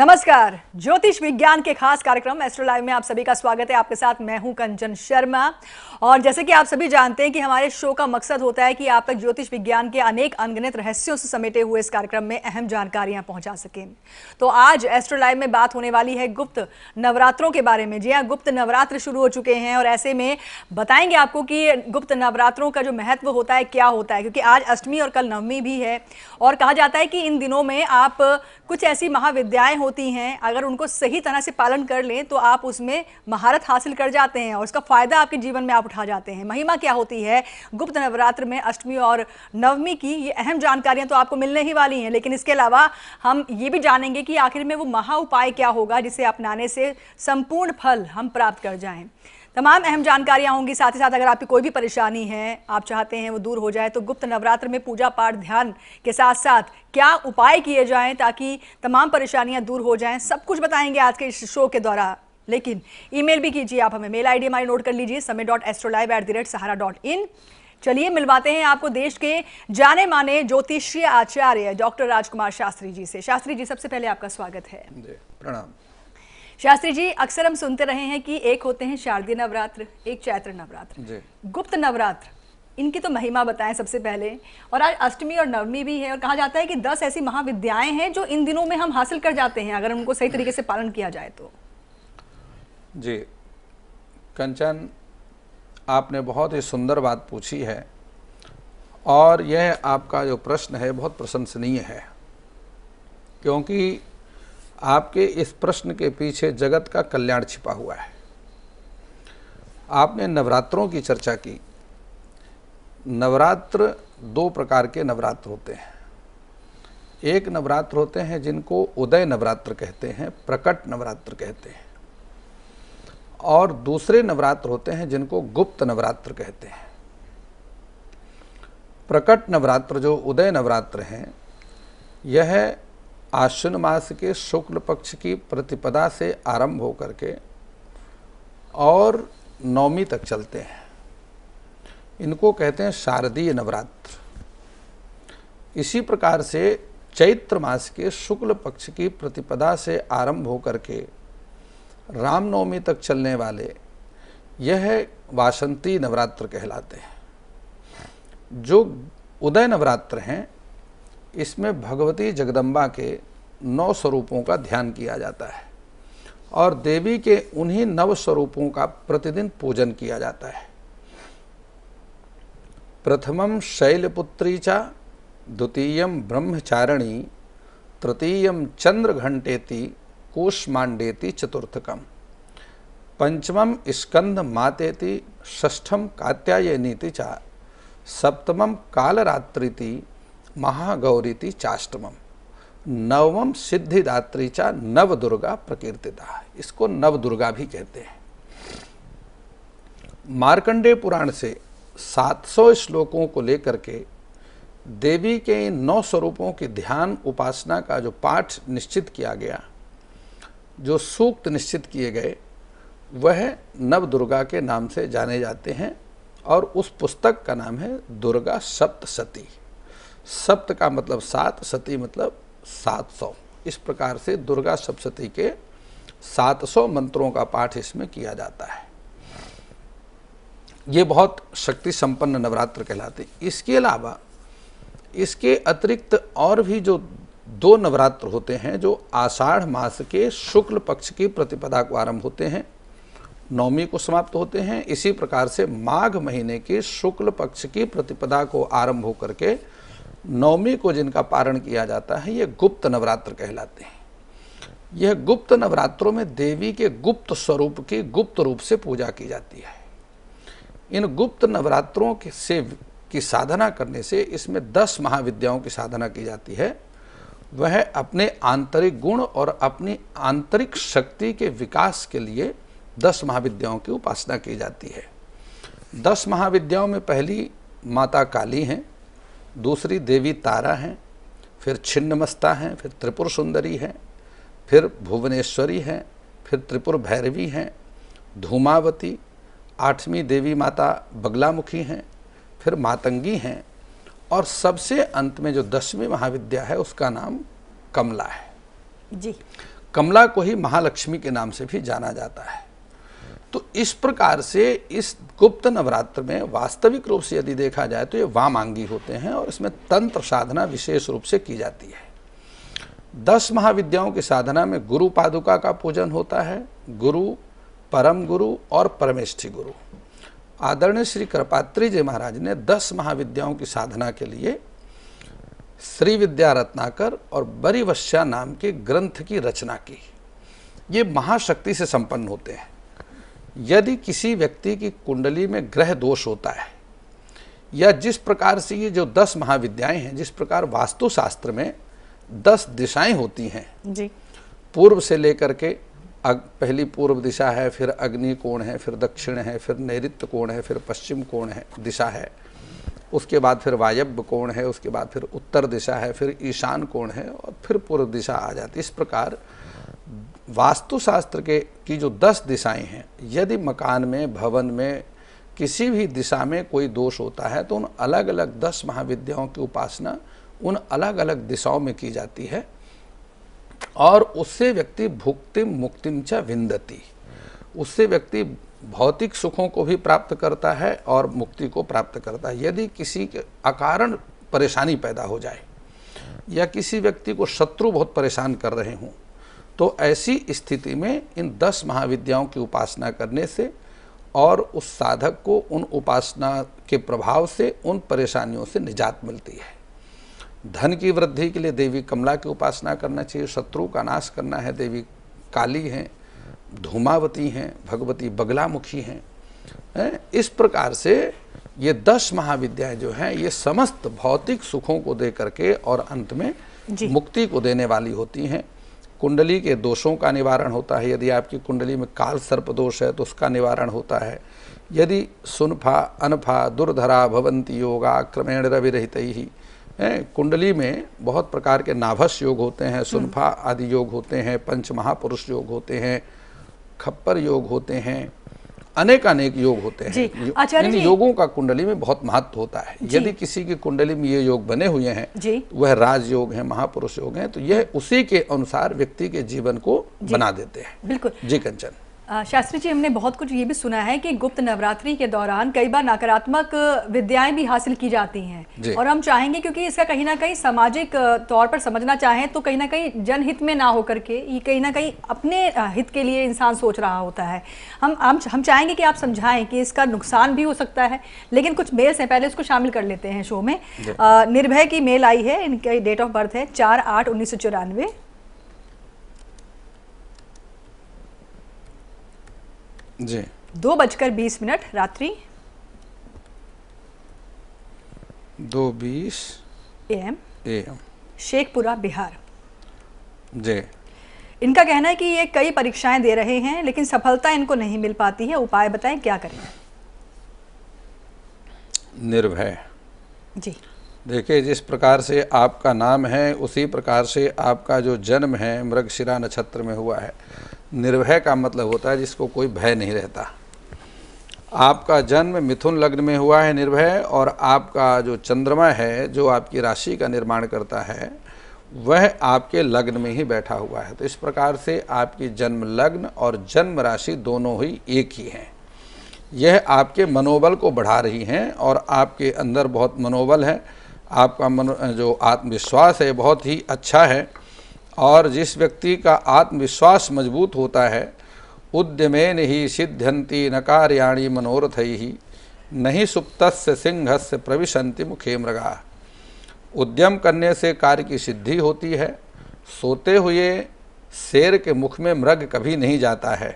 नमस्कार ज्योतिष विज्ञान के खास कार्यक्रम एस्ट्रो लाइव में आप सभी का स्वागत है आपके साथ मैं हूं कंचन शर्मा और जैसे कि आप सभी जानते हैं कि हमारे शो का मकसद होता है कि आप तक ज्योतिष विज्ञान के अनेक अनगिनत रहस्यों से समेटे हुए इस कार्यक्रम में अहम जानकारियां पहुंचा सकें तो आज एस्ट्रोलाइव में बात होने वाली है गुप्त नवरात्रों के बारे में जी हाँ गुप्त नवरात्र शुरू हो चुके हैं और ऐसे में बताएंगे आपको कि गुप्त नवरात्रों का जो महत्व होता है क्या होता है क्योंकि आज अष्टमी और कल नवमी भी है और कहा जाता है कि इन दिनों में आप कुछ ऐसी महाविद्याएं होती हैं अगर उनको सही तरह से पालन कर लें तो आप उसमें महारत हासिल कर जाते हैं और उसका फायदा आपके जीवन में आप उठा जाते हैं महिमा क्या होती है गुप्त नवरात्र में अष्टमी और नवमी की ये अहम जानकारियां तो आपको मिलने ही वाली हैं लेकिन इसके अलावा हम ये भी जानेंगे कि आखिर में वो महा उपाय क्या होगा जिसे अपनाने से संपूर्ण फल हम प्राप्त कर जाएं तमाम अहम जानकारियां होंगी साथ ही साथ अगर आपकी कोई भी परेशानी है आप चाहते हैं वो दूर हो जाए तो गुप्त नवरात्र में पूजा पाठ ध्यान के साथ साथ क्या उपाय किए जाएं ताकि तमाम परेशानियां दूर हो जाएं सब कुछ बताएंगे आज के इस शो के द्वारा लेकिन ईमेल भी कीजिए आप हमें मेल आईडी हमारी नोट कर लीजिए Samay dot astro live at the rate Sahara dot in चलिए मिलवाते हैं आपको देश के जाने माने ज्योतिषीय आचार्य डॉक्टर राजकुमार शास्त्री जी से शास्त्री जी सबसे पहले आपका स्वागत है प्रणाम शास्त्री जी अक्सर हम सुनते रहे हैं कि एक होते हैं शारदीय नवरात्र एक चैत्र नवरात्र गुप्त नवरात्र इनकी तो महिमा बताएं सबसे पहले और आज अष्टमी और नवमी भी है और कहा जाता है कि दस ऐसी महाविद्याएं हैं जो इन दिनों में हम हासिल कर जाते हैं अगर उनको सही तरीके से पालन किया जाए तो जी कंचन आपने बहुत ही सुंदर बात पूछी है और यह आपका जो प्रश्न है बहुत प्रशंसनीय है क्योंकि आपके इस प्रश्न के पीछे जगत का कल्याण छिपा हुआ है आपने नवरात्रों की चर्चा की नवरात्र दो प्रकार के नवरात्र होते हैं एक नवरात्र होते हैं जिनको उदय नवरात्र कहते हैं प्रकट नवरात्र कहते हैं और दूसरे नवरात्र होते हैं जिनको गुप्त नवरात्र कहते हैं प्रकट नवरात्र जो उदय नवरात्र हैं यह आश्विन मास के शुक्ल पक्ष की प्रतिपदा से आरंभ होकर के और नवमी तक चलते हैं इनको कहते हैं शारदीय नवरात्र इसी प्रकार से चैत्र मास के शुक्ल पक्ष की प्रतिपदा से आरंभ होकर के रामनवमी तक चलने वाले यह वासंती नवरात्र कहलाते हैं जो उदय नवरात्र हैं इसमें भगवती जगदम्बा के नौ स्वरूपों का ध्यान किया जाता है और देवी के उन्हीं नव स्वरूपों का प्रतिदिन पूजन किया जाता है प्रथमम शैलपुत्री चा द्वितीय ब्रह्मचारिणी तृतीय चंद्र घंटेती कोश चतुर्थकम पंचमम स्कंद मातेति ष्ठम कात्यायनीति चा सप्तमम कालरात्रिति महागौरीति चाष्टमम नवम सिद्धिदात्री चा नव दुर्गा प्रकीर्तिता इसको नव दुर्गा भी कहते हैं मार्कंडेय पुराण से 700 श्लोकों को लेकर के देवी के इन नौ स्वरूपों के ध्यान उपासना का जो पाठ निश्चित किया गया जो सूक्त निश्चित किए गए वह नव दुर्गा के नाम से जाने जाते हैं और उस पुस्तक का नाम है दुर्गा सप्त सती सप्त का मतलब सात सती मतलब सात सौ इस प्रकार से दुर्गा सप्तती के सात सौ मंत्रों का पाठ इसमें किया जाता है ये बहुत शक्ति संपन्न नवरात्र कहलाते इसके अलावा इसके अतिरिक्त और भी जो दो नवरात्र होते हैं जो आषाढ़ मास के शुक्ल पक्ष की प्रतिपदा को आरंभ होते हैं नवमी को समाप्त होते हैं इसी प्रकार से माघ महीने के शुक्ल पक्ष की प्रतिपदा को आरंभ होकर के नवमी को जिनका पारण किया जाता है ये गुप्त नवरात्र कहलाते हैं यह गुप्त नवरात्रों में देवी के गुप्त स्वरूप की गुप्त रूप से पूजा की जाती है इन गुप्त नवरात्रों के से की साधना करने से इसमें दस महाविद्याओं की साधना की जाती है वह अपने आंतरिक गुण और अपनी आंतरिक शक्ति के विकास के लिए दस महाविद्याओं की उपासना की जाती है दस महाविद्याओं में पहली माता काली हैं दूसरी देवी तारा हैं फिर छिन्नमस्ता हैं फिर त्रिपुर सुंदरी हैं फिर भुवनेश्वरी हैं फिर त्रिपुर भैरवी हैं धूमावती आठवीं देवी माता बगलामुखी हैं फिर मातंगी हैं और सबसे अंत में जो दसवीं महाविद्या है उसका नाम कमला है जी कमला को ही महालक्ष्मी के नाम से भी जाना जाता है तो इस प्रकार से इस गुप्त नवरात्र में वास्तविक रूप से यदि देखा जाए तो ये वामांगी होते हैं और इसमें तंत्र साधना विशेष रूप से की जाती है दस महाविद्याओं की साधना में गुरु पादुका का पूजन होता है गुरु परम गुरु और परमेष्ठी गुरु आदरणीय श्री कृपात्री जी महाराज ने दस महाविद्याओं की साधना के लिए श्री विद्या रत्नाकर और बरिवश्या नाम के ग्रंथ की रचना की ये महाशक्ति से संपन्न होते हैं यदि किसी व्यक्ति की कुंडली में ग्रह दोष होता है या जिस प्रकार से ये जो दस महाविद्याएं हैं जिस प्रकार वास्तुशास्त्र में दस दिशाएं होती हैं जी पूर्व से लेकर के अग, पहली पूर्व दिशा है फिर अग्नि कोण है फिर दक्षिण है फिर नैऋत्य कोण है फिर पश्चिम कोण है दिशा है उसके बाद फिर वायव्य कोण है उसके बाद फिर उत्तर दिशा है फिर ईशान कोण है और फिर पूर्व दिशा आ जाती इस प्रकार वास्तुशास्त्र के की जो दस दिशाएं हैं यदि मकान में भवन में किसी भी दिशा में कोई दोष होता है तो उन अलग अलग दस महाविद्याओं की उपासना उन अलग अलग दिशाओं में की जाती है और उससे व्यक्ति भुक्ति मुक्तिम च विंदती उससे व्यक्ति भौतिक सुखों को भी प्राप्त करता है और मुक्ति को प्राप्त करता है यदि किसी के अकारण परेशानी पैदा हो जाए या किसी व्यक्ति को शत्रु बहुत परेशान कर रहे हों तो ऐसी स्थिति में इन दस महाविद्याओं की उपासना करने से और उस साधक को उन उपासना के प्रभाव से उन परेशानियों से निजात मिलती है धन की वृद्धि के लिए देवी कमला की उपासना करना चाहिए शत्रु का नाश करना है देवी काली हैं धूमावती हैं भगवती बगलामुखी हैं इस प्रकार से ये दस महाविद्याएं जो हैं ये समस्त भौतिक सुखों को दे करके और अंत में मुक्ति को देने वाली होती हैं कुंडली के दोषों का निवारण होता है यदि आपकी कुंडली में काल सर्प दोष है तो उसका निवारण होता है यदि सुनफा अनफा दुर्धरा भवंती योगा क्रमेण रवि रहते ही हैं कुंडली में बहुत प्रकार के नाभस योग होते हैं हम्म। सुनफा आदि योग होते हैं पंच महापुरुष योग होते हैं खप्पर योग होते हैं अनेक अनेक योग होते हैं इन योगों का कुंडली में बहुत महत्व होता है यदि किसी की कुंडली में ये योग बने हुए हैं तो वह राज योग है महापुरुष योग है तो यह उसी के अनुसार व्यक्ति के जीवन को बना देते हैं बिल्कुल जी कंचन शास्त्री जी हमने बहुत कुछ ये भी सुना है कि गुप्त नवरात्रि के दौरान कई बार नकारात्मक विद्याएं भी हासिल की जाती हैं और हम चाहेंगे क्योंकि इसका कहीं ना कहीं सामाजिक तौर पर समझना चाहें तो कहीं ना कहीं जनहित में ना होकर के ये कहीं ना कहीं अपने हित के लिए इंसान सोच रहा होता है हम हम हम चाहेंगे कि आप समझाएं कि इसका नुकसान भी हो सकता है लेकिन कुछ मेल्स हैं पहले उसको शामिल कर लेते हैं शो में निर्भय की मेल आई है इनकी डेट ऑफ बर्थ है चार आठ उन्नीस सौ चौरानवे जी दो बजकर बीस मिनट रात्रि दो बीस एम एम शेखपुरा बिहार जी इनका कहना है कि ये कई परीक्षाएं दे रहे हैं लेकिन सफलता इनको नहीं मिल पाती है उपाय बताएं क्या करें निर्भय जी देखिए जिस प्रकार से आपका नाम है उसी प्रकार से आपका जो जन्म है मृगशिरा नक्षत्र में हुआ है निर्भय का मतलब होता है जिसको कोई भय नहीं रहता आपका जन्म मिथुन लग्न में हुआ है निर्भय और आपका जो चंद्रमा है जो आपकी राशि का निर्माण करता है वह आपके लग्न में ही बैठा हुआ है तो इस प्रकार से आपकी जन्म लग्न और जन्म राशि दोनों ही एक ही हैं यह आपके मनोबल को बढ़ा रही हैं और आपके अंदर बहुत मनोबल है आपका मनो जो आत्मविश्वास है बहुत ही अच्छा है और जिस व्यक्ति का आत्मविश्वास मजबूत होता है उद्यमेन ही सिद्ध्यंति न कार्याणी मनोरथ ही नहीं सुप्त सिंह से प्रविशंति मुखे मृगा उद्यम करने से कार्य की सिद्धि होती है सोते हुए शेर के मुख में मृग कभी नहीं जाता है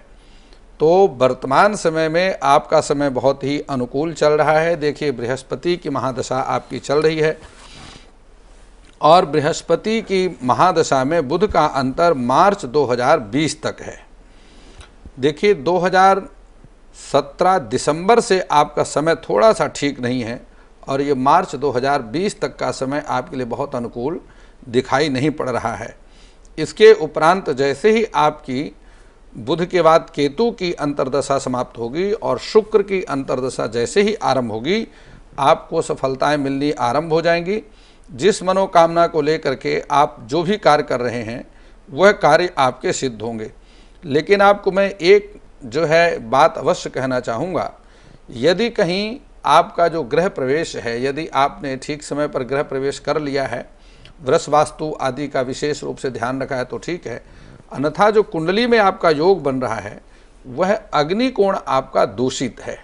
तो वर्तमान समय में आपका समय बहुत ही अनुकूल चल रहा है देखिए बृहस्पति की महादशा आपकी चल रही है और बृहस्पति की महादशा में बुध का अंतर मार्च 2020 तक है देखिए 2017 दिसंबर से आपका समय थोड़ा सा ठीक नहीं है और ये मार्च 2020 तक का समय आपके लिए बहुत अनुकूल दिखाई नहीं पड़ रहा है इसके उपरांत जैसे ही आपकी बुध के बाद केतु की अंतर्दशा समाप्त होगी और शुक्र की अंतर्दशा जैसे ही आरंभ होगी आपको सफलताएं मिलनी आरंभ हो जाएंगी जिस मनोकामना को लेकर के आप जो भी कार्य कर रहे हैं वह कार्य आपके सिद्ध होंगे लेकिन आपको मैं एक जो है बात अवश्य कहना चाहूँगा यदि कहीं आपका जो गृह प्रवेश है यदि आपने ठीक समय पर ग्रह प्रवेश कर लिया है वृष वास्तु आदि का विशेष रूप से ध्यान रखा है तो ठीक है अन्यथा जो कुंडली में आपका योग बन रहा है वह अग्निकोण आपका दूषित है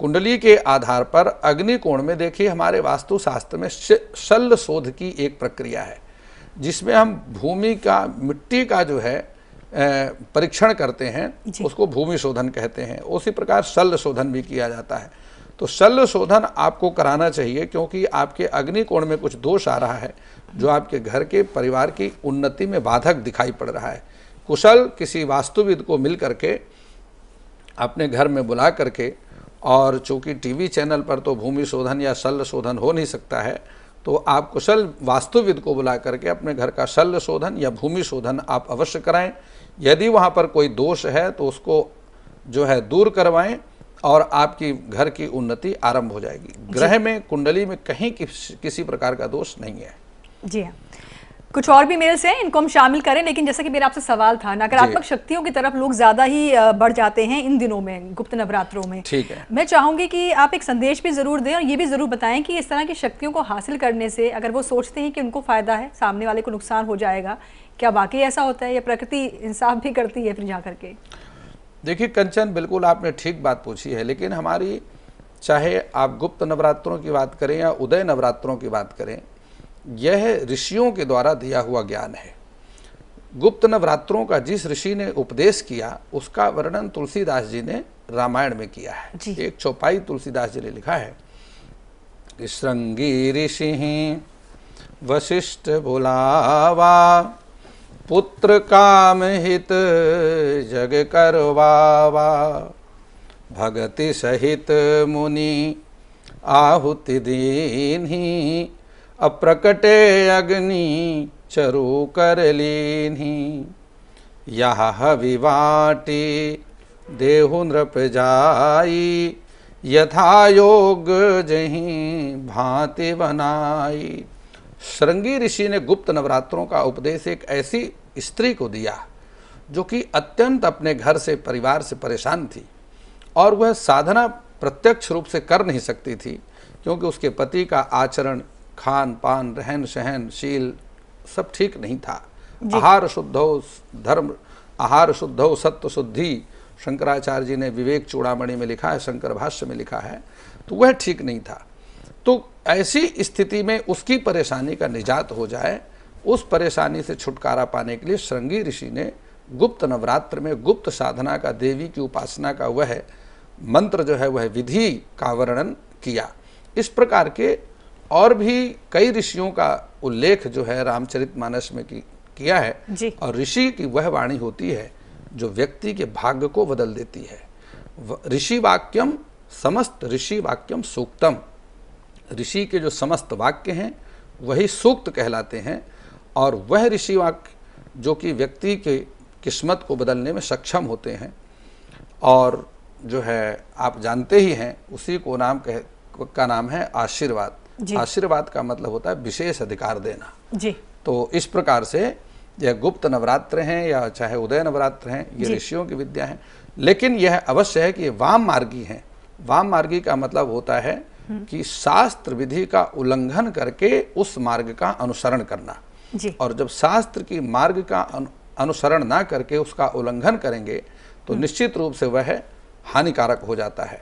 कुंडली के आधार पर अग्निकोण में देखिए हमारे वास्तुशास्त्र में शल्य शोध की एक प्रक्रिया है जिसमें हम भूमि का मिट्टी का जो है परीक्षण करते हैं उसको भूमि शोधन कहते हैं उसी प्रकार शल्य शोधन भी किया जाता है तो शल्य शोधन आपको कराना चाहिए क्योंकि आपके अग्निकोण में कुछ दोष आ रहा है जो आपके घर के परिवार की उन्नति में बाधक दिखाई पड़ रहा है कुशल किसी वास्तुविद को मिल करके अपने घर में बुला करके और चूंकि टीवी चैनल पर तो भूमि शोधन या शल्य शोधन हो नहीं सकता है तो आप कुशल वास्तुविद को बुला करके अपने घर का शल्य शोधन या भूमि शोधन आप अवश्य कराएं यदि वहाँ पर कोई दोष है तो उसको जो है दूर करवाएं और आपकी घर की उन्नति आरंभ हो जाएगी ग्रह में कुंडली में कहीं किस, किसी प्रकार का दोष नहीं है जी हाँ कुछ और भी मेल्स हैं इनको हम शामिल करें लेकिन जैसा कि मेरा आपसे सवाल था नकारात्मक शक्तियों की तरफ लोग ज्यादा ही बढ़ जाते हैं इन दिनों में गुप्त नवरात्रों में ठीक है मैं चाहूंगी कि आप एक संदेश भी जरूर दें और ये भी जरूर बताएं कि इस तरह की शक्तियों को हासिल करने से अगर वो सोचते हैं कि उनको फायदा है सामने वाले को नुकसान हो जाएगा क्या वाकई ऐसा होता है या प्रकृति इंसाफ भी करती है फिर जा करके देखिए कंचन बिल्कुल आपने ठीक बात पूछी है लेकिन हमारी चाहे आप गुप्त नवरात्रों की बात करें या उदय नवरात्रों की बात करें यह ऋषियों के द्वारा दिया हुआ ज्ञान है गुप्त नवरात्रों का जिस ऋषि ने उपदेश किया उसका वर्णन तुलसीदास जी ने रामायण में किया है एक चौपाई तुलसीदास जी ने लिखा है कि श्रृंगी ऋषि वशिष्ठ बुलावा पुत्र काम हित जग करवावा भगति सहित मुनि आहुति दीन ही अप्रकटे अग्नि चरु कर लेनी यह हविवाटी देहु नृप जाई यथा योग जही भांति बनाई श्रृंगी ऋषि ने गुप्त नवरात्रों का उपदेश एक ऐसी स्त्री को दिया जो कि अत्यंत अपने घर से परिवार से परेशान थी और वह साधना प्रत्यक्ष रूप से कर नहीं सकती थी क्योंकि उसके पति का आचरण खान पान रहन सहन शील सब ठीक नहीं था आहार शुद्ध हो धर्म आहार शुद्ध हो सत्व शुद्धि शंकराचार्य जी ने विवेक चूड़ामणि में लिखा है शंकर भाष्य में लिखा है तो वह ठीक नहीं था तो ऐसी स्थिति में उसकी परेशानी का निजात हो जाए उस परेशानी से छुटकारा पाने के लिए श्रृंगी ऋषि ने गुप्त नवरात्र में गुप्त साधना का देवी की उपासना का वह मंत्र जो है वह विधि का वर्णन किया इस प्रकार के और भी कई ऋषियों का उल्लेख जो है रामचरितमानस में की, किया है और ऋषि की वह वाणी होती है जो व्यक्ति के भाग्य को बदल देती है ऋषि वाक्यम समस्त ऋषि वाक्यम सूक्तम ऋषि के जो समस्त वाक्य हैं वही सूक्त कहलाते हैं और वह ऋषि वाक्य जो कि व्यक्ति के किस्मत को बदलने में सक्षम होते हैं और जो है आप जानते ही हैं उसी को नाम कह का नाम है आशीर्वाद आशीर्वाद का मतलब होता है विशेष अधिकार देना जी तो इस प्रकार से यह गुप्त नवरात्र हैं या चाहे उदय नवरात्र हैं ये ऋषियों की विद्या है लेकिन यह अवश्य है कि वाम मार्गी हैं वाम मार्गी का मतलब होता है हम्म। कि शास्त्र विधि का उल्लंघन करके उस मार्ग का अनुसरण करना जी। और जब शास्त्र की मार्ग का अनुसरण ना करके उसका उल्लंघन करेंगे तो हम्म। निश्चित रूप से वह हानिकारक हो जाता है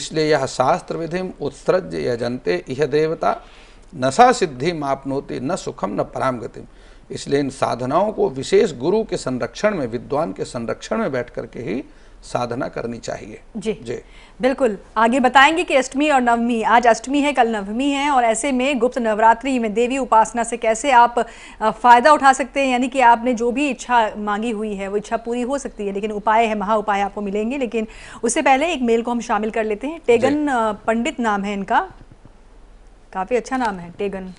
इसलिए यह शास्त्र विधि उत्सृज यह जनते यह देवता नशा सिद्धि मापनोती न सुखम न पराम गतिम इसलिए इन साधनाओं को विशेष गुरु के संरक्षण में विद्वान के संरक्षण में बैठ करके ही साधना करनी चाहिए जी जी बिल्कुल आगे बताएंगे कि अष्टमी और नवमी आज अष्टमी है कल नवमी है और ऐसे में गुप्त नवरात्रि में देवी उपासना से कैसे आप फ़ायदा उठा सकते हैं यानी कि आपने जो भी इच्छा मांगी हुई है वो इच्छा पूरी हो सकती है लेकिन उपाय है महा उपाय आपको मिलेंगे लेकिन उससे पहले एक मेल को हम शामिल कर लेते हैं टेगन पंडित नाम है इनका काफ़ी अच्छा नाम है टेगन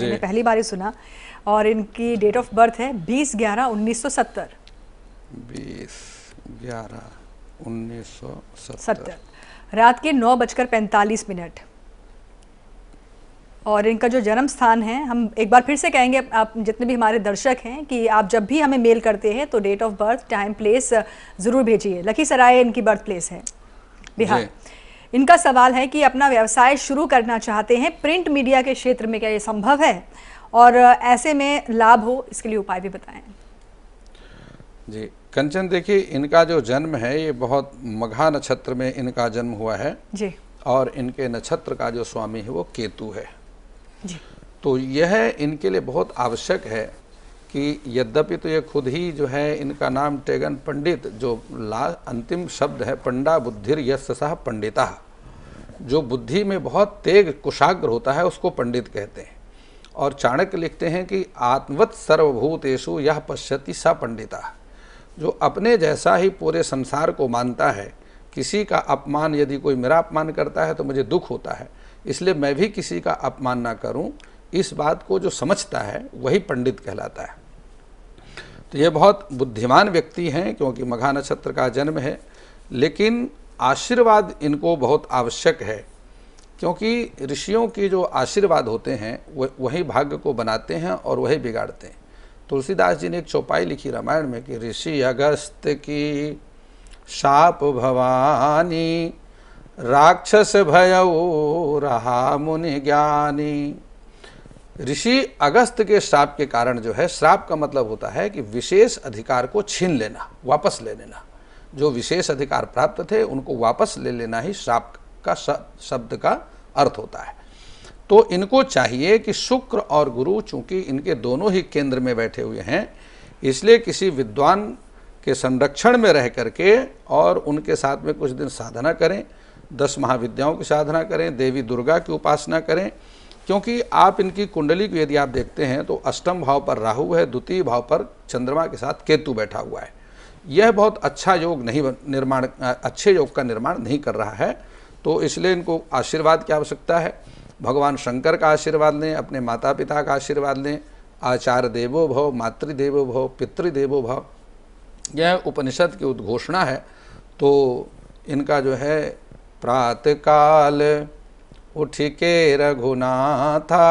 मैंने पहली बार ही सुना और इनकी डेट ऑफ बर्थ है बीस ग्यारह उन्नीस सौ सत्तर बीस ग्यारह 1970 रात के नौ बजकर पैंतालीस मिनट और इनका जो जन्म स्थान है हम एक बार फिर से कहेंगे आप जितने भी हमारे दर्शक हैं कि आप जब भी हमें मेल करते हैं तो date of birth time place ज़रूर भेजिए लखीसराय इनकी बर्थ प्लेस है बिहार इनका सवाल है कि अपना व्यवसाय शुरू करना चाहते हैं प्रिंट मीडिया के क्षेत्र में क्या ये संभव है और ऐसे में लाभ हो इसके लिए उपाय भी बताएं जी कंचन देखिए इनका जो जन्म है ये बहुत मघा नक्षत्र में इनका जन्म हुआ है जी और इनके नक्षत्र का जो स्वामी है वो केतु है जी तो यह इनके लिए बहुत आवश्यक है कि यद्यपि तो ये खुद ही जो है इनका नाम टेगन पंडित जो ला अंतिम शब्द है पंडा बुद्धिर यश पंडिता जो बुद्धि में बहुत तेज कुशाग्र होता है उसको पंडित कहते हैं और चाणक्य लिखते हैं कि आत्मवत सर्वभूतेशु यह पश्यति स पंडिता जो अपने जैसा ही पूरे संसार को मानता है किसी का अपमान यदि कोई मेरा अपमान करता है तो मुझे दुख होता है इसलिए मैं भी किसी का अपमान ना करूं इस बात को जो समझता है वही पंडित कहलाता है तो ये बहुत बुद्धिमान व्यक्ति हैं क्योंकि मघा नक्षत्र का जन्म है लेकिन आशीर्वाद इनको बहुत आवश्यक है क्योंकि ऋषियों के जो आशीर्वाद होते हैं वही भाग्य को बनाते हैं और वही बिगाड़ते हैं तुलसीदास जी ने एक चौपाई लिखी रामायण में कि ऋषि अगस्त की शाप भवानी राक्षस भय रहा मुनि ज्ञानी ऋषि अगस्त के श्राप के कारण जो है श्राप का मतलब होता है कि विशेष अधिकार को छीन लेना वापस ले लेना जो विशेष अधिकार प्राप्त थे उनको वापस ले लेना ही श्राप का शब्द का अर्थ होता है तो इनको चाहिए कि शुक्र और गुरु चूंकि इनके दोनों ही केंद्र में बैठे हुए हैं इसलिए किसी विद्वान के संरक्षण में रह करके और उनके साथ में कुछ दिन साधना करें दस महाविद्याओं की साधना करें देवी दुर्गा की उपासना करें क्योंकि आप इनकी कुंडली को यदि आप देखते हैं तो अष्टम भाव पर राहु है द्वितीय भाव पर चंद्रमा के साथ केतु बैठा हुआ है यह बहुत अच्छा योग नहीं निर्माण अच्छे योग का निर्माण नहीं कर रहा है तो इसलिए इनको आशीर्वाद की आवश्यकता है भगवान शंकर का आशीर्वाद लें अपने माता पिता का आशीर्वाद लें आचार्य देवो भव मातृदेवो भव पितृदेवो भव यह उपनिषद की उद्घोषणा है तो इनका जो है प्रात काल उठ के रघुनाथा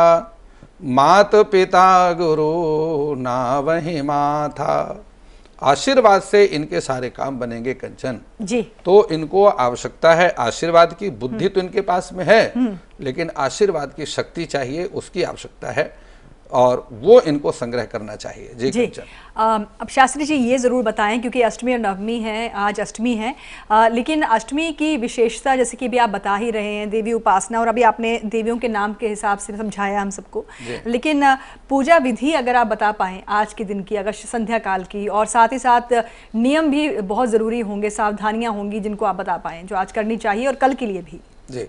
मात पिता गुरु ना वही माथा आशीर्वाद से इनके सारे काम बनेंगे कंचन जी तो इनको आवश्यकता है आशीर्वाद की बुद्धि हम्म। तो इनके पास में है हम्म। लेकिन आशीर्वाद की शक्ति चाहिए उसकी आवश्यकता है और वो इनको संग्रह करना चाहिए जी, जी आ, अब शास्त्री जी ये ज़रूर बताएं क्योंकि अष्टमी और नवमी है आज अष्टमी है आ, लेकिन अष्टमी की विशेषता जैसे कि भी आप बता ही रहे हैं देवी उपासना और अभी आपने देवियों के नाम के हिसाब से समझाया हम सबको लेकिन पूजा विधि अगर आप बता पाए आज के दिन की अगर संध्या काल की और साथ ही साथ नियम भी बहुत ज़रूरी होंगे सावधानियाँ होंगी जिनको आप बता पाए जो आज करनी चाहिए और कल के लिए भी जी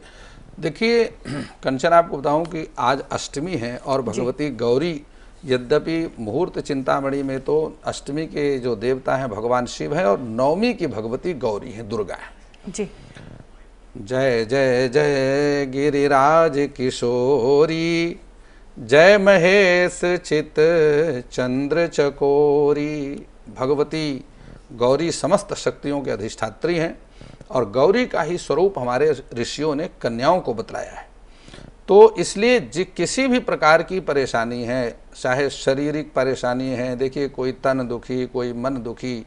देखिए कंचन आपको बताऊं कि आज अष्टमी है और भगवती गौरी यद्यपि मुहूर्त चिंतामणि में तो अष्टमी के जो देवता हैं भगवान शिव हैं और नवमी की भगवती गौरी है दुर्गा है जी जय जय जय गिरिराज किशोरी जय महेश चित चंद्र चकोरी भगवती गौरी समस्त शक्तियों के अधिष्ठात्री हैं और गौरी का ही स्वरूप हमारे ऋषियों ने कन्याओं को बतलाया है तो इसलिए जि किसी भी प्रकार की परेशानी है चाहे शारीरिक परेशानी है देखिए कोई तन दुखी कोई मन दुखी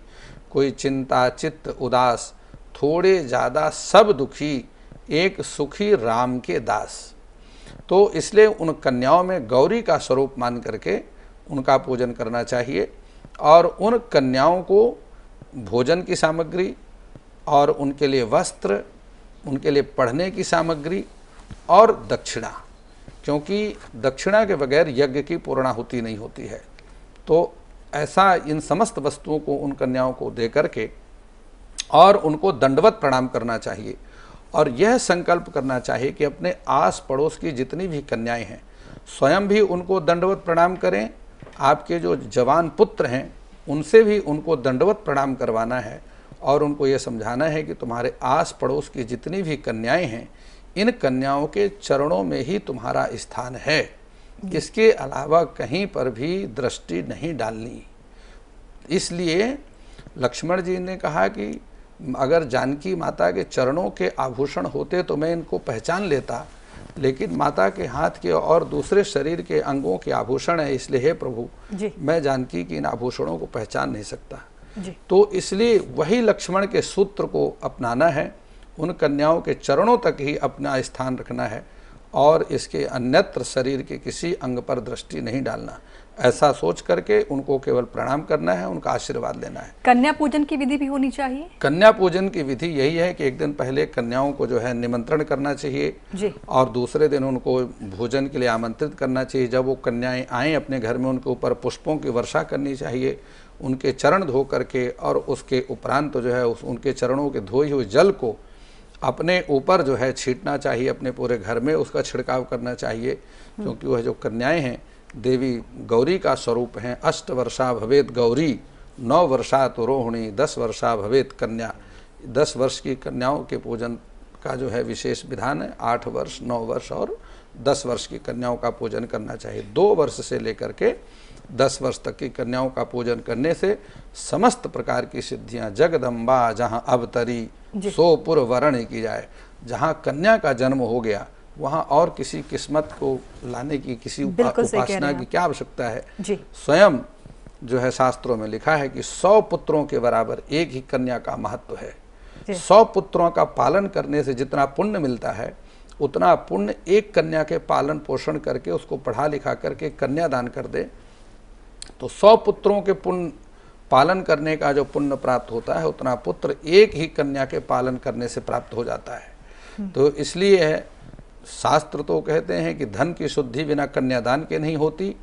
कोई चिंता चित्त उदास थोड़े ज़्यादा सब दुखी एक सुखी राम के दास तो इसलिए उन कन्याओं में गौरी का स्वरूप मान करके उनका पूजन करना चाहिए और उन कन्याओं को भोजन की सामग्री और उनके लिए वस्त्र उनके लिए पढ़ने की सामग्री और दक्षिणा क्योंकि दक्षिणा के बगैर यज्ञ की होती नहीं होती है तो ऐसा इन समस्त वस्तुओं को उन कन्याओं को दे करके और उनको दंडवत प्रणाम करना चाहिए और यह संकल्प करना चाहिए कि अपने आस पड़ोस की जितनी भी कन्याएं हैं स्वयं भी उनको दंडवत प्रणाम करें आपके जो जवान पुत्र हैं उनसे भी उनको दंडवत प्रणाम करवाना है और उनको ये समझाना है कि तुम्हारे आस पड़ोस की जितनी भी कन्याएं हैं इन कन्याओं के चरणों में ही तुम्हारा स्थान है इसके अलावा कहीं पर भी दृष्टि नहीं डालनी इसलिए लक्ष्मण जी ने कहा कि अगर जानकी माता के चरणों के आभूषण होते तो मैं इनको पहचान लेता लेकिन माता के हाथ के और दूसरे शरीर के अंगों के आभूषण है इसलिए हे प्रभु मैं जानकी की इन आभूषणों को पहचान नहीं सकता तो इसलिए वही लक्ष्मण के सूत्र को अपनाना है उन कन्याओं के चरणों तक ही अपना स्थान रखना है और इसके अन्यत्र शरीर के किसी अंग पर दृष्टि नहीं डालना ऐसा सोच करके उनको केवल प्रणाम करना है उनका आशीर्वाद लेना है कन्या पूजन की विधि भी होनी चाहिए कन्या पूजन की विधि यही है कि एक दिन पहले कन्याओं को जो है निमंत्रण करना चाहिए जी। और दूसरे दिन उनको भोजन के लिए आमंत्रित करना चाहिए जब वो कन्याएं आए अपने घर में उनके ऊपर पुष्पों की वर्षा करनी चाहिए उनके चरण धो करके और उसके उपरांत तो जो है उस उनके चरणों के धोए हुए जल को अपने ऊपर जो है छीटना चाहिए अपने पूरे घर में उसका छिड़काव करना चाहिए हम्म। क्योंकि वह जो कन्याएं हैं देवी गौरी का स्वरूप हैं अष्ट वर्षा भवेद गौरी नौ वर्षा तो रोहिणी दस वर्षा भवेद कन्या दस वर्ष की कन्याओं के पूजन का जो है विशेष विधान है आठ वर्ष नौ वर्ष और दस वर्ष की कन्याओं का पूजन करना चाहिए दो वर्ष से लेकर के दस वर्ष तक की कन्याओं का पूजन करने से समस्त प्रकार की सिद्धियां जगदम्बा जहां अवतरी सोपुर वर्ण की जाए जहां कन्या का जन्म हो गया वहां और किसी किस्मत को लाने की किसी उपासना की क्या आवश्यकता है स्वयं जो है शास्त्रों में लिखा है कि सौ पुत्रों के बराबर एक ही कन्या का महत्व है सौ पुत्रों का पालन करने से जितना पुण्य मिलता है उतना पुण्य एक कन्या के पालन पोषण करके उसको पढ़ा लिखा करके कन्यादान कर दे तो सौ पुत्रों के पुण्य पालन करने का जो पुण्य प्राप्त होता है उतना पुत्र एक ही कन्या के पालन करने से प्राप्त हो जाता है हम्म। तो इसलिए है शास्त्र तो कहते हैं कि धन की शुद्धि बिना कन्यादान के नहीं होती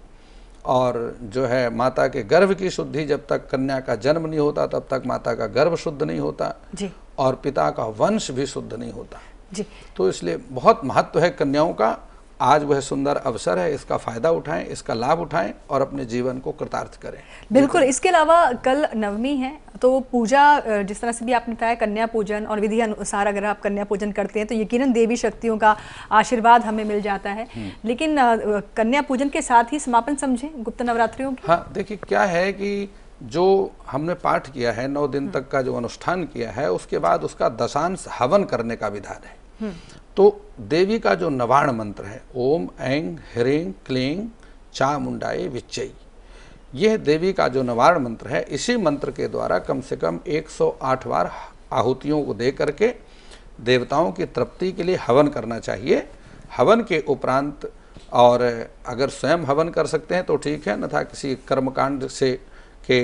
और जो है माता के गर्भ की शुद्धि जब तक कन्या का जन्म नहीं होता तब तक माता का गर्भ शुद्ध नहीं होता जी। और पिता का वंश भी शुद्ध नहीं होता जी। तो इसलिए बहुत महत्व है कन्याओं का आज वह सुंदर अवसर है इसका फ़ायदा उठाएं इसका लाभ उठाएं और अपने जीवन को कृतार्थ करें बिल्कुल इसके अलावा कल नवमी है तो पूजा जिस तरह से भी आपने बताया कन्या पूजन और विधि अनुसार अगर आप कन्या पूजन करते हैं तो यकीनन देवी शक्तियों का आशीर्वाद हमें मिल जाता है हम्म। लेकिन कन्या पूजन के साथ ही समापन समझें गुप्त नवरात्रियों हाँ देखिए क्या है कि जो हमने पाठ किया है नौ दिन हम्म। तक का जो अनुष्ठान किया है उसके बाद उसका दशांश हवन करने का विधान है तो देवी का जो नवाण मंत्र है ओम ऐंग ह्रें क्लीं चा मुंडाए विच्चई यह देवी का जो नवारण मंत्र है इसी मंत्र के द्वारा कम से कम 108 बार आहुतियों को दे करके देवताओं की तृप्ति के लिए हवन करना चाहिए हवन के उपरांत और अगर स्वयं हवन कर सकते हैं तो ठीक है न था किसी कर्मकांड से के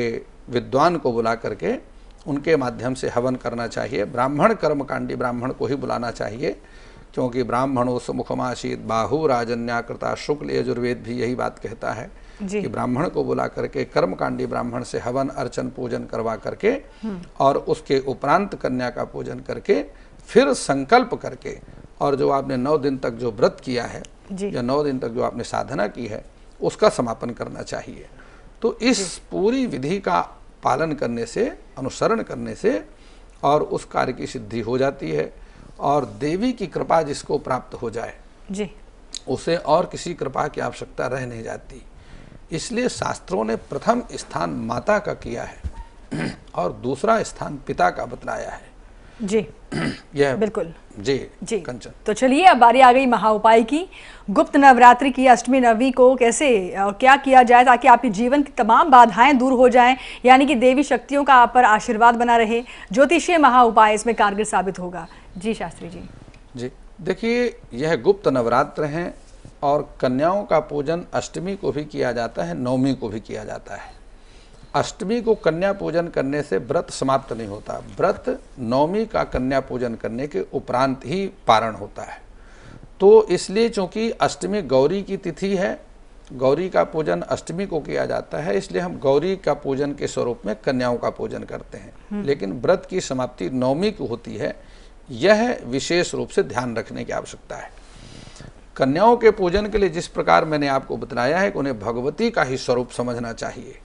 विद्वान को बुला करके उनके माध्यम से हवन करना चाहिए ब्राह्मण कर्मकांडी ब्राह्मण को ही बुलाना चाहिए क्योंकि ब्राह्मणों सुमुखमाशीत बाहु राजन्याकृता शुक्ल यजुर्वेद भी यही बात कहता है कि ब्राह्मण को बुला करके कर्मकांडी ब्राह्मण से हवन अर्चन पूजन करवा करके हम्म। और उसके उपरांत कन्या का पूजन करके फिर संकल्प करके और जो आपने नौ दिन तक जो व्रत किया है या नौ दिन तक जो आपने साधना की है उसका समापन करना चाहिए तो इस पूरी विधि का पालन करने से अनुसरण करने से और उस कार्य की सिद्धि हो जाती है और देवी की कृपा जिसको प्राप्त हो जाए जी उसे और किसी कृपा की आवश्यकता रह नहीं जाती इसलिए शास्त्रों ने प्रथम स्थान माता का किया है और दूसरा स्थान पिता का बतलाया है जी यह बिल्कुल जी जी कंचन तो चलिए अब बारी आ गई महा उपाय की गुप्त नवरात्रि की अष्टमी नवमी को कैसे और क्या किया जाए ताकि आपके जीवन की तमाम बाधाएं दूर हो जाएं यानी कि देवी शक्तियों का आप पर आशीर्वाद बना रहे ज्योतिषीय महा उपाय इसमें कारगर साबित होगा जी शास्त्री जी जी देखिए यह गुप्त नवरात्र हैं और कन्याओं का पूजन अष्टमी को भी किया जाता है नवमी को भी किया जाता है अष्टमी को कन्या पूजन करने से व्रत समाप्त नहीं होता व्रत नवमी का कन्या पूजन करने के उपरांत ही पारण होता है तो इसलिए चूंकि अष्टमी गौरी की तिथि है गौरी का पूजन अष्टमी को किया जाता है इसलिए हम गौरी का पूजन के स्वरूप में कन्याओं का पूजन करते हैं हम्म। लेकिन व्रत की समाप्ति नवमी को होती है यह विशेष रूप से ध्यान रखने की आवश्यकता है कन्याओं के पूजन के लिए जिस प्रकार मैंने आपको बताया है कि उन्हें भगवती का ही स्वरूप समझना चाहिए